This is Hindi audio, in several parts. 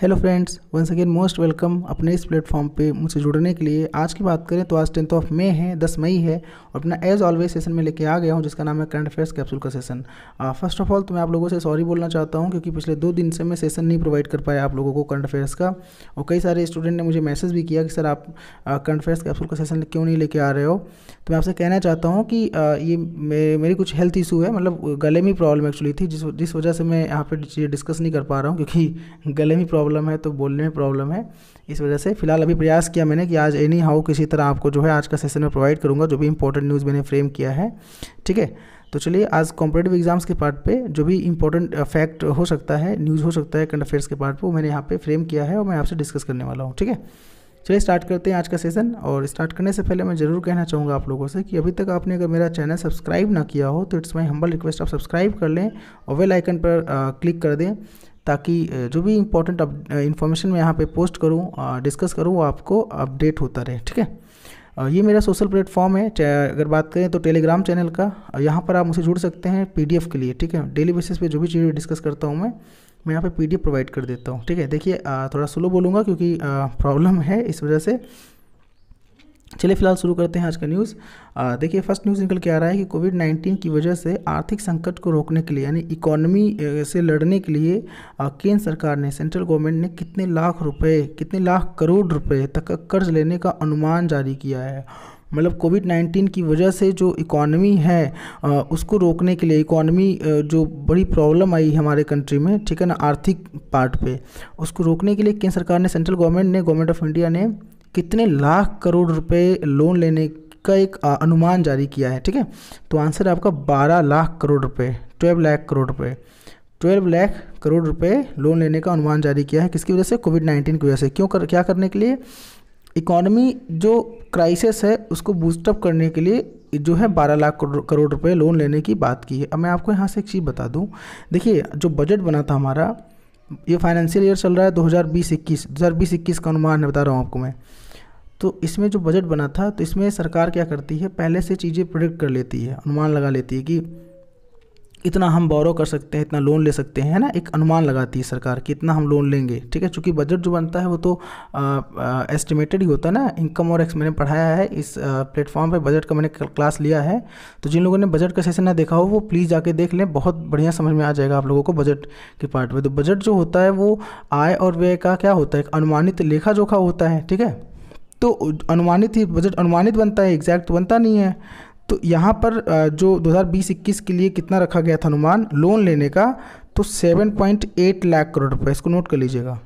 hello friends once again most welcome अपने इस प्लेटफॉर्म पे मुझसे जुड़ने के लिए आज की बात करें तो आज टेंथ ऑफ मे है दस मई है और अपना एज ऑलवेज सेशन में लेके आ गया हूँ जिसका नाम है करंट अफेयर्स कैप्सूल का सेशन फर्स्ट ऑफ ऑल तो मैं आप लोगों से सॉरी बोलना चाहता हूँ क्योंकि पिछले दो दिन से मैं सेशन नहीं प्रोवाइड कर पाया आप लोगों को करंट अफेयर्स का और कई सारे स्टूडेंट ने मुझे मैसेज भी किया कि सर आप करंट अफेयर्स कैप्सूल का सेशन क्यों नहीं लेके आ रहे हो तो मैं आपसे कहना चाहता हूँ कि ये मेरी कुछ हेल्थ इशू है मतलब गले में प्रॉब्लम एक्चुअली थी जिस जिस वजह से मैं यहाँ पर डिस्कस नहीं कर पा रहा हूँ क्योंकि गले में प्रॉब्लम प्रॉब्लम है तो बोलने में प्रॉब्लम है इस वजह से फिलहाल अभी प्रयास किया मैंने कि आज एनी हाउ किसी तरह आपको जो है आज का सेशन में प्रोवाइड करूँगा जो भी इंपॉर्टेंट न्यूज़ मैंने फ्रेम किया है ठीक है तो चलिए आज कॉम्पिटेटिव एग्जाम्स के पार्ट पे जो भी इंपॉर्टेंट फैक्ट uh, हो सकता है न्यूज़ हो सकता है करंट अफेयर्स के पार्ट पर वो मैंने यहाँ पे फ्रेम किया है और मैं आपसे डिस्कस करने वाला हूँ ठीक है चलिए स्टार्ट करते हैं आज का सेशन और स्टार्ट करने से पहले मैं ज़रूर कहना चाहूँगा आप लोगों से कि अभी तक आपने अगर मेरा चैनल सब्सक्राइब ना किया हो तो इट्स माई हम्बल रिक्वेस्ट आप सब्सक्राइब कर लें और वेल आइकन पर आ, uh, क्लिक कर दें ताकि जो भी इंपॉर्टेंट इन्फॉर्मेशन मैं यहाँ पे पोस्ट करूँ डिस्कस करूँ वो आपको अपडेट होता रहे ठीक है ये मेरा सोशल प्लेटफॉर्म है अगर बात करें तो टेलीग्राम चैनल का यहाँ पर आप मुझे जुड़ सकते हैं पीडीएफ के लिए ठीक है डेली बेसिस पे जो भी चीज़ें डिस्कस करता हूँ मैं मैं यहाँ पे पीडीएफ प्रोवाइड कर देता हूँ ठीक है देखिए थोड़ा स्लो बोलूँगा क्योंकि प्रॉब्लम है इस वजह से चलिए फिलहाल शुरू करते हैं आज का न्यूज़ देखिए फर्स्ट न्यूज़ निकल के आ रहा है कि कोविड 19 की वजह से आर्थिक संकट को रोकने के लिए यानी इकोनॉमी से लड़ने के लिए केंद्र सरकार ने सेंट्रल गवर्नमेंट ने कितने लाख रुपए कितने लाख करोड़ रुपए तक का कर्ज लेने का अनुमान जारी किया है मतलब कोविड 19 की वजह से जो इकॉनमी है उसको रोकने के लिए इकॉनमी जो बड़ी प्रॉब्लम आई हमारे कंट्री में ठीक है ना आर्थिक पार्ट पे उसको रोकने के लिए केंद्र सरकार ने सेंट्रल गवर्नमेंट ने गवर्नमेंट ऑफ इंडिया ने कितने लाख करोड़ रुपए लोन लेने का एक अनुमान जारी किया है ठीक है तो आंसर आपका बारह लाख करोड़ रुपए ट्वेल्व लाख करोड़ रुपए ट्वेल्व लाख करोड़ रुपए लोन लेने का अनुमान जारी किया है किसकी वजह से कोविड नाइन्टीन की वजह से क्यों कर क्या करने के लिए इकोनॉमी जो क्राइसिस है उसको बूस्टअप करने के लिए जो है 12 लाख करोड़ रुपए लोन लेने की बात की है अब मैं आपको यहाँ से एक चीज़ बता दूँ देखिए जो बजट बना था हमारा ये फाइनेंशियल ईयर चल रहा है दो हज़ार बीस का अनुमान है बता रहा हूँ आपको मैं तो इसमें जो बजट बना था तो इसमें सरकार क्या करती है पहले से चीज़ें प्रोडिक्ट कर लेती है अनुमान लगा लेती है कि इतना हम बोरो कर सकते हैं इतना लोन ले सकते हैं है ना एक अनुमान लगाती है सरकार कि इतना हम लोन लेंगे ठीक है चूँकि बजट जो बनता है वो तो एस्टिमेटेड ही होता है ना इनकम और एक्स मैंने पढ़ाया है इस प्लेटफॉर्म पे बजट का मैंने क्लास लिया है तो जिन लोगों ने बजट का सेशन ना देखा हो वो प्लीज़ जाके देख लें बहुत बढ़िया समझ में आ जाएगा आप लोगों को बजट के पार्ट में तो बजट जो होता है वो आय और व्यय का क्या होता है अनुमानित लेखा जोखा होता है ठीक है तो अनुमानित ही बजट अनुमानित बनता है एग्जैक्ट बनता नहीं है तो यहाँ पर जो 2020-21 के लिए कितना रखा गया था अनुमान लोन लेने का तो 7.8 लाख करोड़ रुपए इसको नोट कर लीजिएगा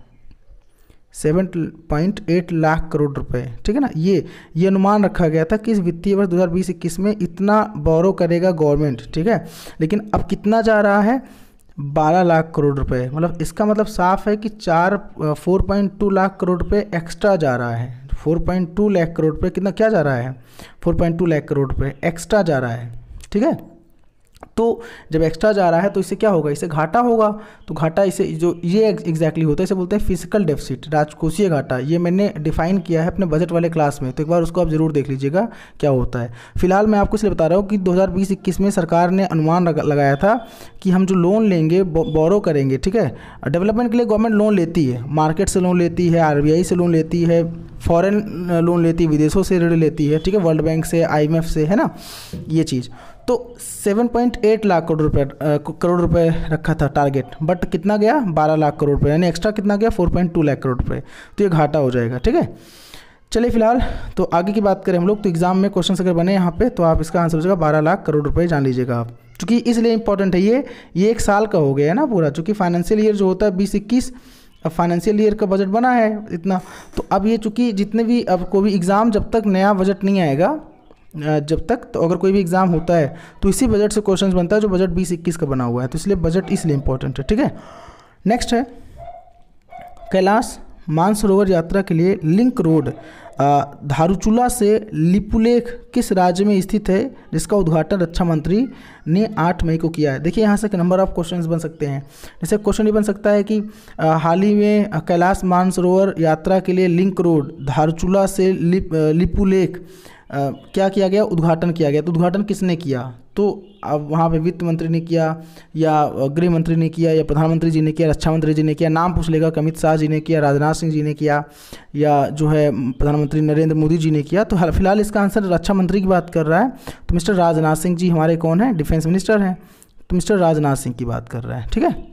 7.8 लाख करोड़ रुपए ठीक है ना ये ये अनुमान रखा गया था कि इस वित्तीय वर्ष 2020-21 में इतना बौरो करेगा गवर्नमेंट ठीक है लेकिन अब कितना जा रहा है बारह लाख करोड़ रुपए मतलब इसका मतलब साफ है कि चार four point two lakh crore रुपए एक्स्ट्रा जा रहा है four point two lakh crore रुपए कितना क्या जा रहा है four point two lakh crore रुपए एक्स्ट्रा जा रहा है ठीक है तो जब एक्स्ट्रा जा रहा है तो इससे क्या होगा इससे घाटा होगा तो घाटा इसे जो ये एग्जैक्टली होता है इसे बोलते हैं फिजिकल डेफिसिट राजकोषीय घाटा ये मैंने डिफाइन किया है अपने बजट वाले क्लास में तो एक बार उसको आप ज़रूर देख लीजिएगा क्या होता है फिलहाल मैं आपको इसलिए बता रहा हूँ कि दो हज़ार में सरकार ने अनुमान लगाया था कि हम जो लोन लेंगे बोरो करेंगे ठीक है डेवलपमेंट के लिए गवर्नमेंट लोन लेती है मार्केट से लोन लेती है आर से लोन लेती है फॉरेन लोन लेती है विदेशों से ऋण लेती है ठीक है वर्ल्ड बैंक से आईएमएफ से है ना ये चीज़ तो 7.8 लाख करोड़ रुपए करोड़ रुपए रखा था टारगेट बट कितना गया 12 लाख करोड़ रुपए यानी एक्स्ट्रा कितना गया 4.2 लाख करोड़ रुपए तो ये घाटा हो जाएगा ठीक है चलिए फिलहाल तो आगे की बात करें हम लोग तो एग्ज़ाम में क्वेश्चन अगर बने यहाँ पे तो आप इसका आंसर हो जाएगा बारह लाख करोड़ रुपये जान लीजिएगा आप चूँकि इसलिए इंपॉर्टेंट है ये ये एक साल का हो गया है ना पूरा चूँकि फाइनेंशियल ईयर जो होता है बीस इक्कीस अब फाइनेंशियल ईयर का बजट बना है इतना तो अब ये चूँकि जितने भी अब कोई भी एग्ज़ाम जब तक नया बजट नहीं आएगा जब तक तो अगर कोई भी एग्ज़ाम होता है तो इसी बजट से क्वेश्चन बनता है जो बजट बीस इक्कीस का बना हुआ है तो इसलिए बजट इसलिए इंपॉर्टेंट है ठीक है नेक्स्ट है कैलाश मानसरोवर यात्रा के लिए लिंक रोड धारूचूला से लिपुलेख किस राज्य में स्थित है जिसका उद्घाटन रक्षा मंत्री ने 8 मई को किया है देखिए यहाँ से नंबर ऑफ क्वेश्चंस बन सकते हैं जैसे क्वेश्चन ये बन सकता है कि हाल ही में कैलाश मानसरोवर यात्रा के लिए लिंक रोड धारूचूला से लिप, लिपुलेख क्या किया गया उद्घाटन किया गया तो उद्घाटन किसने किया तो अब वहाँ पे वित्त मंत्री ने किया या गृह मंत्री ने किया या प्रधानमंत्री जी ने किया रक्षा मंत्री जी ने किया नाम पूछ लेगा अमित शाह जी ने किया राजनाथ सिंह जी ने किया या जो है प्रधानमंत्री नरेंद्र मोदी जी ने किया तो हर फिलहाल इसका आंसर रक्षा मंत्री की बात कर रहा है तो मिस्टर राजनाथ सिंह जी हमारे कौन हैं डिफेंस मिनिस्टर हैं तो मिस्टर राजनाथ सिंह की बात कर रहा है ठीक है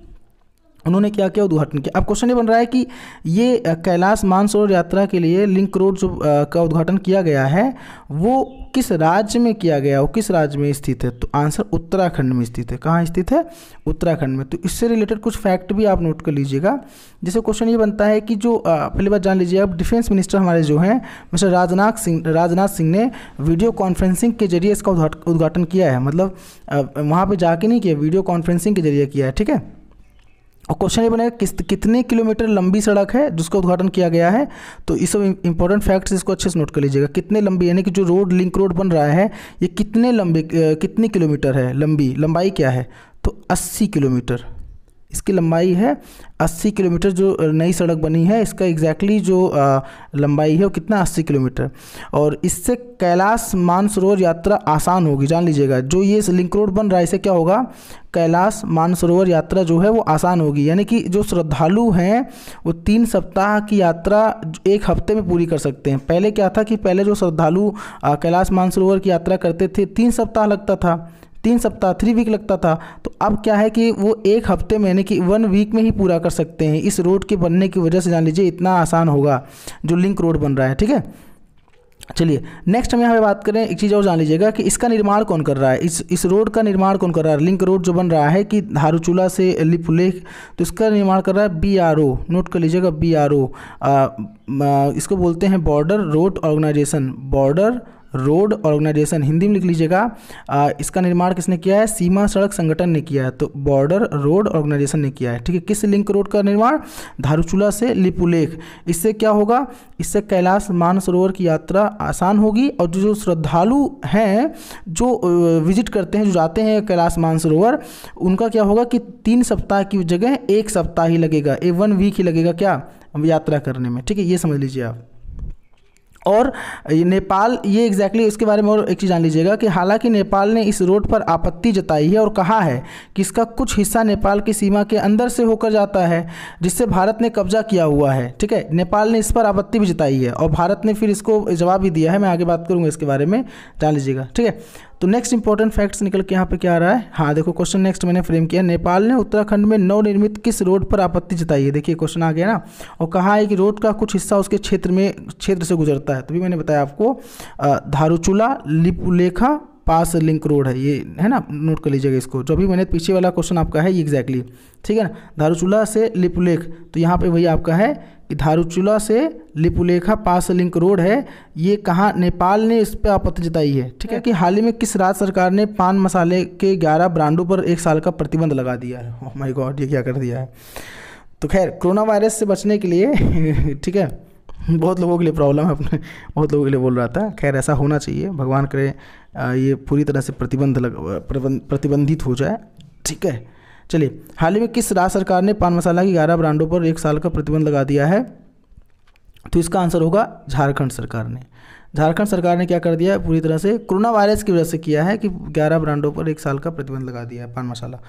उन्होंने क्या किया उद्घाटन किया अब क्वेश्चन ये बन रहा है कि ये कैलाश मानसरोवर यात्रा के लिए लिंक रोड जो का उद्घाटन किया गया है वो किस राज्य में किया गया वो किस राज्य में स्थित है तो आंसर उत्तराखंड में स्थित है कहाँ स्थित है उत्तराखंड में तो इससे रिलेटेड कुछ फैक्ट भी आप नोट कर लीजिएगा जैसे क्वेश्चन ये बनता है कि जो पहली बार जान लीजिए अब डिफेंस मिनिस्टर हमारे जो हैं मिस्टर राजनाथ सिंह राजनाथ सिंह ने वीडियो कॉन्फ्रेंसिंग के जरिए इसका उद्घाटन किया है मतलब वहाँ पर जाके नहीं किया वीडियो कॉन्फ्रेंसिंग के जरिए किया है ठीक है और क्वेश्चन ये बनेगा किस कितने किलोमीटर लंबी सड़क है जिसका उद्घाटन किया गया है तो इस सब इंपॉर्टेंट फैक्ट्स इसको अच्छे से नोट कर लीजिएगा कितने लंबी यानी कि जो रोड लिंक रोड बन रहा है ये कितने लंबे कितनी किलोमीटर है लंबी लंबाई क्या है तो अस्सी किलोमीटर इसकी लंबाई है 80 किलोमीटर जो नई सड़क बनी है इसका एग्जैक्टली जो लंबाई है वो कितना 80 किलोमीटर और इससे कैलाश मानसरोवर यात्रा आसान होगी जान लीजिएगा जो ये लिंक रोड बन रहा है इसे क्या होगा कैलाश मानसरोवर यात्रा जो है वो आसान होगी यानी कि जो श्रद्धालु हैं वो तीन सप्ताह की यात्रा एक हफ्ते में पूरी कर सकते हैं पहले क्या था कि पहले जो श्रद्धालु कैलाश मानसरोवर की यात्रा करते थे तीन सप्ताह लगता था तीन सप्ताह थ्री वीक लगता था तो अब क्या है कि वो एक हफ्ते में यानी कि वन वीक में ही पूरा कर सकते हैं इस रोड के बनने की वजह से जान लीजिए इतना आसान होगा जो लिंक रोड बन रहा है ठीक है चलिए नेक्स्ट हम यहाँ पे बात करें एक चीज़ और जान लीजिएगा कि इसका निर्माण कौन कर रहा है इस इस रोड का निर्माण कौन कर रहा है लिंक रोड जो बन रहा है कि धारूचूला से लिपुलेख तो इसका निर्माण कर रहा है बी आर ओ नोट कर लीजिएगा बी आर ओ इसको बोलते हैं border road organisation border road organisation Hindi में लिख लीजिएगा इसका निर्माण किसने किया है सीमा सड़क संगठन ने किया है तो बॉर्डर रोड ऑर्गेनाइजेशन ने किया है ठीक है किस लिंक रोड का निर्माण धारूचूला से लिपुलेख इससे क्या होगा इससे कैलाश मानसरोवर की यात्रा आसान होगी और जो जो श्रद्धालु हैं जो विजिट करते हैं जो जाते हैं कैलाश मानसरोवर उनका क्या होगा कि तीन सप्ताह की जगह एक सप्ताह ही लगेगा ए वन वीक ही लगेगा क्या यात्रा करने में ठीक है ये समझ लीजिए आप और नेपाल ये एग्जैक्टली exactly इसके बारे में और एक चीज़ जान लीजिएगा कि हालांकि नेपाल ने इस रोड पर आपत्ति जताई है और कहा है कि इसका कुछ हिस्सा नेपाल की सीमा के अंदर से होकर जाता है जिससे भारत ने कब्जा किया हुआ है ठीक है नेपाल ने इस पर आपत्ति भी जताई है और भारत ने फिर इसको जवाब भी दिया है मैं आगे बात करूँगा इसके बारे में जान लीजिएगा ठीक है तो नेक्स्ट इंपॉर्टेंट फैक्ट्स निकल के यहाँ पे क्या आ रहा है हाँ देखो क्वेश्चन नेक्स्ट मैंने फ्रेम किया नेपाल ने उत्तराखंड में नवनिर्मित किस रोड पर आपत्ति जताई है देखिए क्वेश्चन आ गया ना और कहा है कि रोड का कुछ हिस्सा उसके क्षेत्र में क्षेत्र से गुजरता है तभी मैंने बताया आपको धारूचूला लिपुलेखा पास लिंक रोड है ये है ना नोट कर लीजिएगा इसको जो भी मैंने पीछे वाला क्वेश्चन आपका है ये एग्जैक्टली ठीक है ना धारूचूला से लिपुलेख तो यहाँ पर वही आपका है धारूचूला से लिपुलेखा पास लिंक रोड है ये कहाँ नेपाल ने इस पर आपत्ति जताई है ठीक है कि हाल ही में किस राज्य सरकार ने पान मसाले के ग्यारह ब्रांडों पर एक साल का प्रतिबंध लगा दिया है ओह माय गॉड ये क्या कर दिया है तो खैर कोरोना वायरस से बचने के लिए ठीक है बहुत लोगों के लिए प्रॉब्लम है अपने बहुत लोगों के लिए बोल रहा था खैर ऐसा होना चाहिए भगवान करे ये पूरी तरह से प्रतिबंध लग प्रतिबंधित हो जाए ठीक है चलिए हाल ही में किस राज्य सरकार ने पान मसाला की ग्यारह ब्रांडों पर एक साल का प्रतिबंध लगा दिया है तो इसका आंसर होगा झारखंड सरकार ने झारखंड सरकार ने क्या कर दिया है पूरी तरह से कोरोना वायरस की वजह से किया है कि 11 ब्रांडों पर एक साल का प्रतिबंध लगा दिया है पान मसाला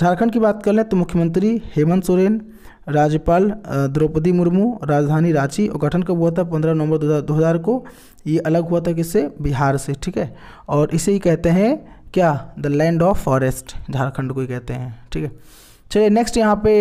झारखंड की बात कर लें तो मुख्यमंत्री हेमंत सोरेन राज्यपाल द्रौपदी मुर्मू राजधानी रांची और गठन कब हुआ था पंद्रह नवंबर दो हज़ार को ये अलग हुआ था किससे बिहार से ठीक है और इसे ही कहते हैं क्या the land of forest Jharkhand को ही कहते हैं ठीक है चलिए नेक्स्ट यहाँ पे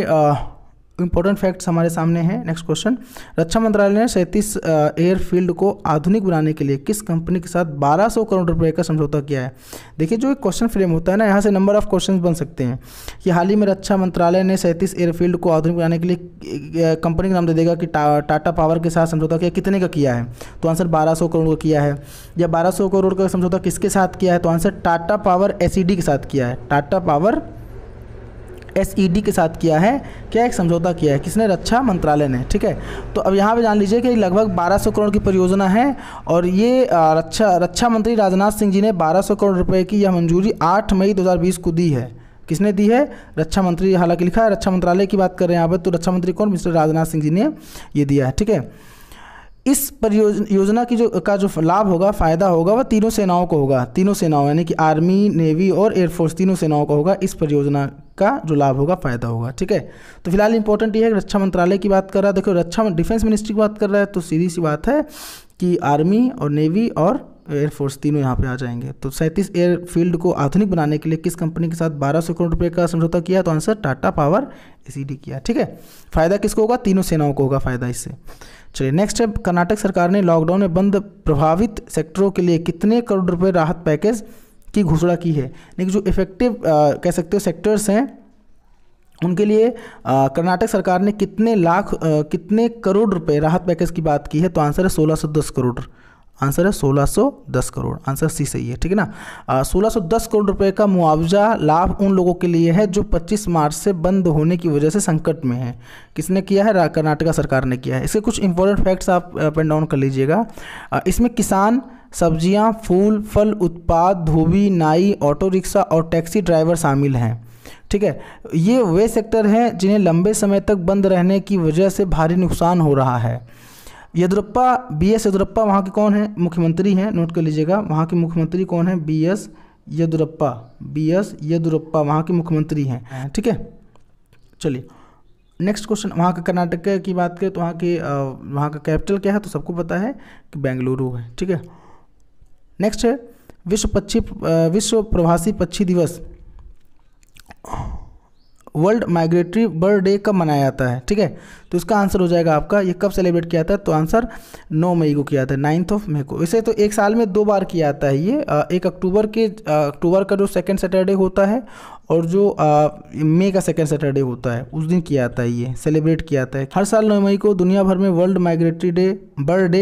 इंपॉर्टेंट फैक्ट्स हमारे सामने हैं नेक्स्ट क्वेश्चन रक्षा मंत्रालय ने सैंतीस एयरफील्ड को आधुनिक बनाने के लिए किस कंपनी के साथ 1200 करोड़ रुपए का समझौता किया है देखिए जो एक क्वेश्चन फ्रेम होता है ना यहाँ से नंबर ऑफ क्वेश्चन बन सकते हैं कि हाल ही में रक्षा मंत्रालय ने सैंतीस एयरफील्ड को आधुनिक बनाने के लिए कंपनी का नाम दे देगा कि टा, टाटा पावर के साथ समझौता किया कितने का किया है तो आंसर बारह करोड़ का किया है या बारह करोड़ का समझौता किसके साथ किया है तो answer Tata power S e के साथ किया है Tata power S E D के साथ किया है क्या एक समझौता किया है किसने रक्षा मंत्रालय ने ठीक है तो अब यहाँ पे जान लीजिए कि लगभग 1200 करोड़ की परियोजना है और ये रक्षा रक्षा मंत्री राजनाथ सिंह जी ने 1200 करोड़ रुपए की यह मंजूरी 8 मई 2020 को दी है किसने दी है रक्षा मंत्री हालांकि लिखा है रक्षा मंत्रालय की बात कर रहे हैं यहाँ पर तो रक्षा मंत्री कौन मिस्टर राजनाथ सिंह जी ने ये दिया है ठीक है इस परियोजना योजना की जो का जो लाभ होगा फ़ायदा होगा वह तीनों सेनाओं को होगा तीनों सेनाओं यानी कि आर्मी नेवी और एयरफोर्स तीनों सेनाओं को होगा इस परियोजना का जो लाभ होगा फ़ायदा होगा ठीक है तो फिलहाल इंपॉर्टेंट ये है रक्षा मंत्रालय की बात कर रहा है देखो रक्षा डिफेंस मिनिस्ट्री की बात कर रहा है तो सीधी सी बात है कि आर्मी और नेवी और एयरफोर्स तीनों यहाँ पे आ जाएंगे तो सैंतीस एयरफील्ड को आधुनिक बनाने के लिए किस कंपनी के साथ 1200 करोड़ रुपए का समझौता किया तो आंसर टाटा पावर इसीडी किया ठीक है फायदा किसको होगा तीनों सेनाओं को होगा फायदा इससे चलिए नेक्स्ट है कर्नाटक सरकार ने लॉकडाउन में बंद प्रभावित सेक्टरों के लिए कितने करोड़ रुपये राहत पैकेज की घोषणा की है लेकिन जो इफेक्टिव कह सकते हो सेक्टर्स हैं उनके लिए कर्नाटक सरकार ने कितने लाख कितने करोड़ रुपए राहत पैकेज की बात की है तो आंसर है सोलह सौ दस करोड़ आंसर है 1610 करोड़ आंसर सी सही है ठीक है ना सोलह सौ दस करोड़ रुपए का मुआवजा लाभ उन लोगों के लिए है जो 25 मार्च से बंद होने की वजह से संकट में है किसने किया है कर्नाटका सरकार ने किया है इसके कुछ इंपॉर्टेंट फैक्ट्स आप अप एंड डाउन कर लीजिएगा इसमें किसान सब्जियां, फूल फल उत्पाद धोबी नाई ऑटो रिक्शा और टैक्सी ड्राइवर शामिल हैं ठीक है ये वे सेक्टर हैं जिन्हें लंबे समय तक बंद रहने की वजह से भारी नुकसान हो रहा है येदुरप्पा बी एस येदुरप्पा वहाँ के कौन है मुख्यमंत्री हैं नोट कर लीजिएगा वहाँ के मुख्यमंत्री कौन है B S Yediyurappa B S Yediyurappa वहाँ के मुख्यमंत्री हैं ठीक है चलिए नेक्स्ट क्वेश्चन वहाँ के कर्नाटक की बात करें तो वहाँ के वहाँ का कैपिटल क्या है तो सबको पता है कि बेंगलुरु है ठीक है नेक्स्ट है विश्व पक्षी विश्व प्रवासी पक्षी दिवस वर्ल्ड माइग्रेटरी बर्ड डे कब मनाया जाता है ठीक है तो इसका आंसर हो जाएगा आपका ये कब सेलिब्रेट किया जाता है तो आंसर 9 मई को किया जाता है नाइन्थ ऑफ मई को इसे तो एक साल में दो बार किया जाता है ये एक अक्टूबर के अक्टूबर का जो सेकेंड सैटरडे होता है और जो मई का सेकेंड सैटरडे होता है उस दिन किया जाता है ये सेलिब्रेट किया जाता है हर साल नौ मई को दुनिया भर में world migratory day bird day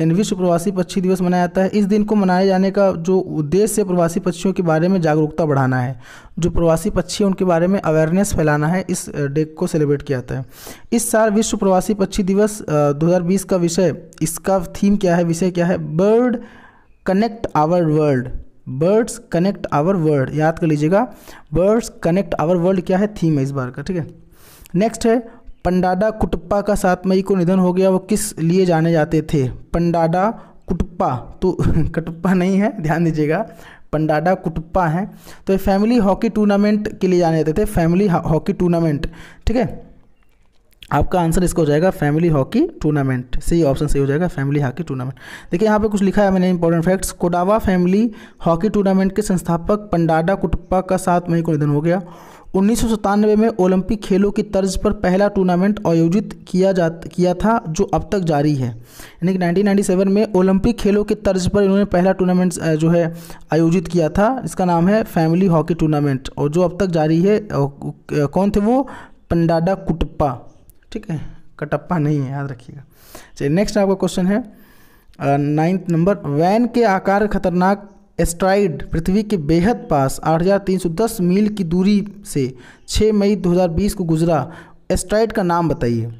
यानी विश्व प्रवासी पक्षी दिवस मनाया जाता है इस दिन को मनाए जाने का जो उद्देश्य प्रवासी पक्षियों के बारे में जागरूकता बढ़ाना है जो प्रवासी पक्षी हैं उनके बारे में अवेयरनेस फैलाना है इस डे को सेलिब्रेट किया जाता है इस साल विश्व प्रवासी पक्षी दिवस दो का विषय इसका थीम क्या है विषय क्या है bird connect our world birds connect our world याद कर लीजिएगा बर्ड्स कनेक्ट आवर वर्ल्ड क्या है थीम है इस बार का ठीक है नेक्स्ट है पंडाडा कुटप्पा का सात मई को निधन हो गया वो किस लिए जाने जाते थे पंडाडा कुटप्पा तो कटप्पा नहीं है ध्यान दीजिएगा पंडाडा कुटप्पा हैं तो फैमिली हॉकी टूर्नामेंट के लिए जाने जाते थे फैमिली हॉकी टूर्नामेंट ठीक है आपका आंसर इसका हो जाएगा फैमिली हॉकी टूर्नामेंट सही ऑप्शन सही हो जाएगा फैमिली हॉकी टूर्नामेंट देखिए यहाँ पे कुछ लिखा है मैंने important facts Kodava family hockey tournament के संस्थापक पंडाडा कुटप्पा का सात मई को निधन हो गया उन्नीस में ओलंपिक खेलों की तर्ज पर पहला टूर्नामेंट आयोजित किया जा किया था जो अब तक जारी है यानी कि 1997 में ओलंपिक खेलों की तर्ज पर इन्होंने पहला टूर्नामेंट जो है आयोजित किया था इसका नाम है फैमिली हॉकी टूर्नामेंट और जो अब तक जारी है कौन थे वो पंडाडा कुटप्पा ठीक है कटप्पा नहीं है याद रखिएगा चलिए नेक्स्ट आपका क्वेश्चन है नाइन्थ नंबर वैन के आकार खतरनाक एस्ट्राइड पृथ्वी के बेहद पास 8,310 मील की दूरी से 6 मई 2020 को गुजरा एस्ट्राइड का नाम बताइए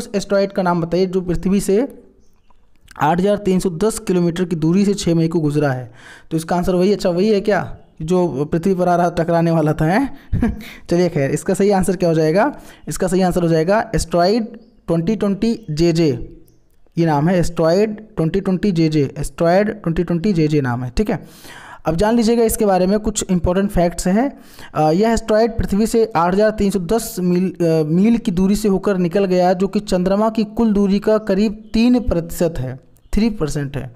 उस एस्ट्राइड का नाम बताइए जो पृथ्वी से 8,310 किलोमीटर की दूरी से 6 मई को गुजरा है तो इसका आंसर वही अच्छा वही है क्या जो पृथ्वी पर आ रहा टकराने वाला था है चलिए खैर इसका सही आंसर क्या हो जाएगा इसका सही आंसर हो जाएगा asteroid twenty twenty J J ये नाम है asteroid twenty twenty J J asteroid twenty twenty J J नाम है ठीक है अब जान लीजिएगा इसके बारे में कुछ इंपॉर्टेंट फैक्ट्स हैं यह एस्ट्रॉयड पृथ्वी से 8,310 मील आ, मील की दूरी से होकर निकल गया जो कि चंद्रमा की कुल दूरी का करीब तीन प्रतिशत है थ्री परसेंट है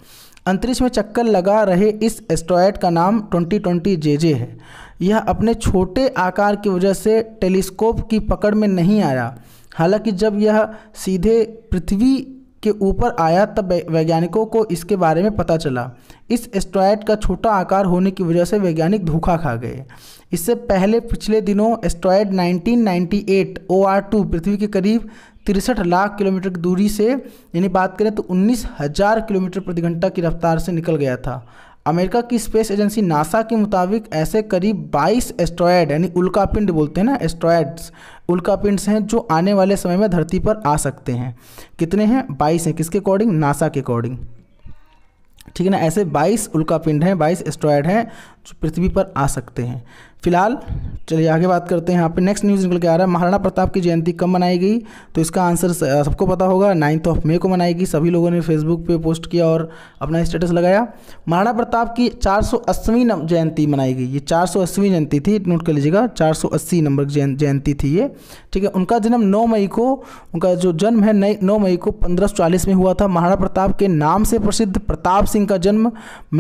अंतरिक्ष में चक्कर लगा रहे इस एस्ट्रॉयड का नाम 2020 जे है यह अपने छोटे आकार की वजह से टेलीस्कोप की पकड़ में नहीं आया हालांकि जब यह सीधे पृथ्वी के ऊपर आया तब वैज्ञानिकों को इसके बारे में पता चला इस एस्ट्रॉयड का छोटा आकार होने की वजह से वैज्ञानिक धोखा खा गए इससे पहले पिछले दिनों एस्ट्रॉयड 1998 टू पृथ्वी के करीब तिरसठ लाख किलोमीटर की दूरी से यानी बात करें तो उन्नीस हज़ार किलोमीटर प्रति घंटा की रफ्तार से निकल गया था अमेरिका की स्पेस एजेंसी नासा के मुताबिक ऐसे करीब 22 एस्ट्रॉयड यानी उल्का पिंड बोलते हैं ना एस्ट्रॉयड्स उल्का पिंड्स हैं जो आने वाले समय में धरती पर आ सकते हैं कितने हैं 22 हैं किसके अकॉर्डिंग नासा के अकॉर्डिंग ठीक है ना ऐसे 22 उल्का पिंड हैं 22 एस्ट्रॉयड हैं जो पृथ्वी पर आ सकते हैं फिलहाल चलिए आगे बात करते हैं यहाँ पे नेक्स्ट न्यूज़ निकल के आ रहा है महाराणा प्रताप की जयंती कब मनाई गई तो इसका आंसर सबको पता होगा नाइन्थ ऑफ मे को मनाई गई सभी लोगों ने फेसबुक पे पोस्ट किया और अपना स्टेटस लगाया महाराणा प्रताप की चार सौ जयंती मनाई गई ये चार सौ जयंती थी नोट कर लीजिएगा चार सौ अस्सी नंबर जयंती थी ये ठीक है उनका जन्म नौ मई को उनका जो जन्म है नई नौ मई को पंद्रह में हुआ था महाराणा प्रताप के नाम से प्रसिद्ध प्रताप सिंह का जन्म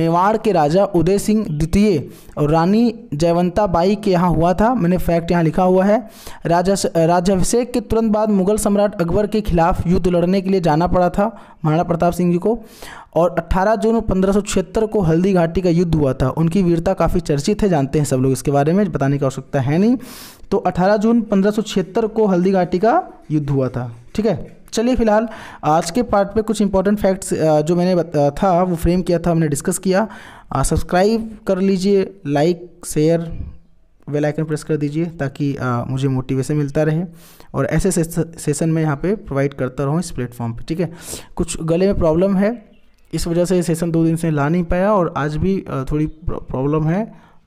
मेवाड़ के राजा उदय सिंह द्वितीय और रानी जयवंता बाई के यहाँ हुआ था मैंने फैक्ट यहाँ लिखा हुआ है राजा राजाभिषेक के तुरंत बाद मुगल सम्राट अकबर के खिलाफ युद्ध लड़ने के लिए जाना पड़ा था महाराणा प्रताप सिंह जी को और 18 जून पंद्रह को हल्दी घाटी का युद्ध हुआ था उनकी वीरता काफ़ी चर्चित है जानते हैं सब लोग इसके बारे में बताने की आवश्यकता है नहीं तो 18 जून पंद्रह को हल्दी घाटी का युद्ध हुआ था ठीक है चलिए फिलहाल आज के पार्ट पे कुछ इंपॉर्टेंट फैक्ट्स जो मैंने था वो फ्रेम किया था हमने डिस्कस किया सब्सक्राइब कर लीजिए like share bell icon press कर दीजिए ताकि आ, मुझे मोटिवेशन मिलता रहे और ऐसे सेशन में यहाँ पे प्रोवाइड करता रहूँ इस प्लेटफॉर्म पे ठीक है कुछ गले में प्रॉब्लम है इस वजह से सेशन दो दिन से ला नहीं पाया और आज भी थोड़ी प्रॉब्लम है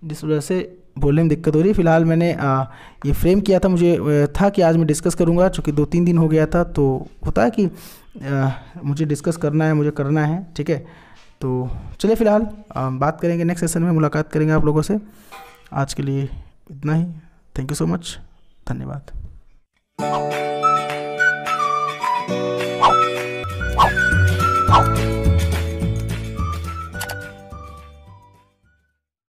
जिस वजह से बोलने में दिक्कत हो रही फिलहाल मैंने आ, ये फ्रेम किया था मुझे था कि आज मैं डिस्कस करूँगा चूँकि दो तीन दिन हो गया था तो होता है कि आ, मुझे डिस्कस करना है मुझे करना है ठीक है तो चलिए फिलहाल बात करेंगे नेक्स्ट सेशन में मुलाकात करेंगे आप लोगों से आज के लिए इतना ही थैंक यू सो मच धन्यवाद